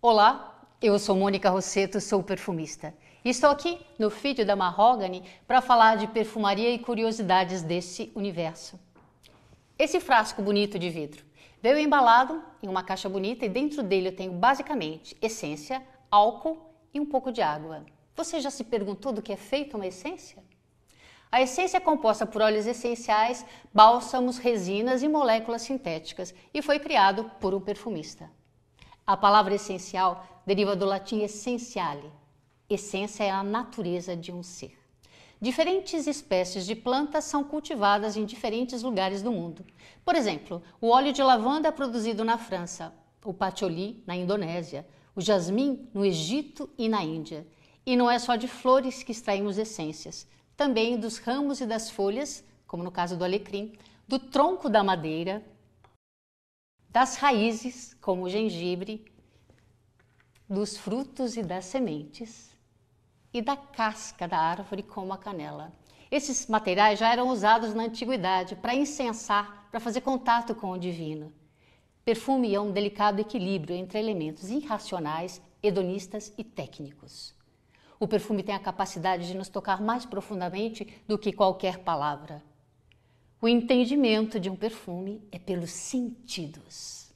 Olá, eu sou Mônica Rosseto, sou perfumista. E estou aqui no feed da Mahogany para falar de perfumaria e curiosidades desse universo. Esse frasco bonito de vidro veio embalado em uma caixa bonita e dentro dele eu tenho basicamente essência, álcool e um pouco de água. Você já se perguntou do que é feita uma essência? A essência é composta por óleos essenciais, bálsamos, resinas e moléculas sintéticas e foi criado por um perfumista. A palavra essencial deriva do latim essentiale. Essência é a natureza de um ser. Diferentes espécies de plantas são cultivadas em diferentes lugares do mundo. Por exemplo, o óleo de lavanda é produzido na França, o patchouli na Indonésia, o jasmim no Egito e na Índia. E não é só de flores que extraímos essências, também dos ramos e das folhas, como no caso do alecrim, do tronco da madeira, das raízes, como o gengibre, dos frutos e das sementes, e da casca da árvore, como a canela. Esses materiais já eram usados na antiguidade para incensar, para fazer contato com o divino. Perfume é um delicado equilíbrio entre elementos irracionais, hedonistas e técnicos. O perfume tem a capacidade de nos tocar mais profundamente do que qualquer palavra. O entendimento de um perfume é pelos sentidos.